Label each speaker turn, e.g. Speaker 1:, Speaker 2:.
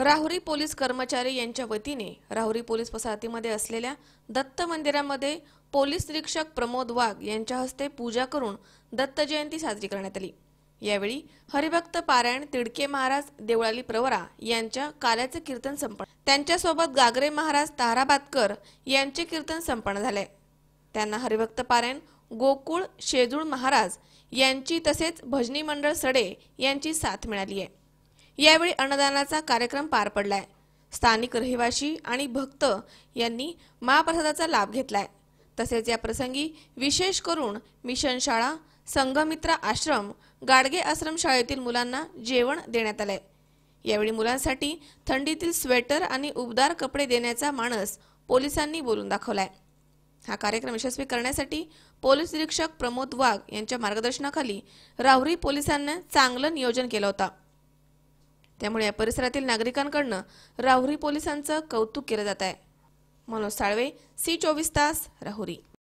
Speaker 1: Rahuri police कर्मचारी यांच्या वतीने राहुरी पोलीस वसाहतीमध्ये असलेल्या दत्त मंदिरामध्ये पोलीस निरीक्षक प्रमोद वाघ यांच्या हस्ते पूजा करून दत्त जयंती साजरी करण्यात आली यावेळी हरिभक्त पारायण तिडके महाराज देवळाली प्रवरा यांच्या काल्याचे कीर्तन संपन्न त्यांच्यासोबत गागरे महाराज ताराबादकर यांचे कीर्तन संपन्न झाले त्यांना हरिभक्त पारायण गोकुळ शेजूळ महाराज यांची तसेच भजनी मंडळ सडे यांची साथ मिळाली आहे यावेळी अन्नदानाचा कार्यक्रम पार पडलाय स्थानिक रहिवाशी आणि भक्त यांनी महाप्रसादाचा लाभ घेतलाय तसेच या प्रसंगी विशेष करून मिशन शाळा संघमित्रा आश्रम गाडगे आश्रम शाळेतील मुलांना जेवण देण्यात आलंय यावेळी मुलांसाठी थंडीतील स्वेटर आणि उबदार कपडे देण्याचा मानस पोलिसांनी बोलून दाखवलाय हा कार्यक्रम यशस्वी करण्यासाठी पोलीस निरीक्षक प्रमोद वाघ यांच्या मार्गदर्शनाखाली राहुरी पोलिसांना चांगलं नियोजन केलं होतं त्यामुळे या परिसरातील नागरिकांकडनं राहुरी पोलिसांचं कौतुक केलं जात आहे मनोज साळवे
Speaker 2: सी चोवीस तास
Speaker 3: राहुरी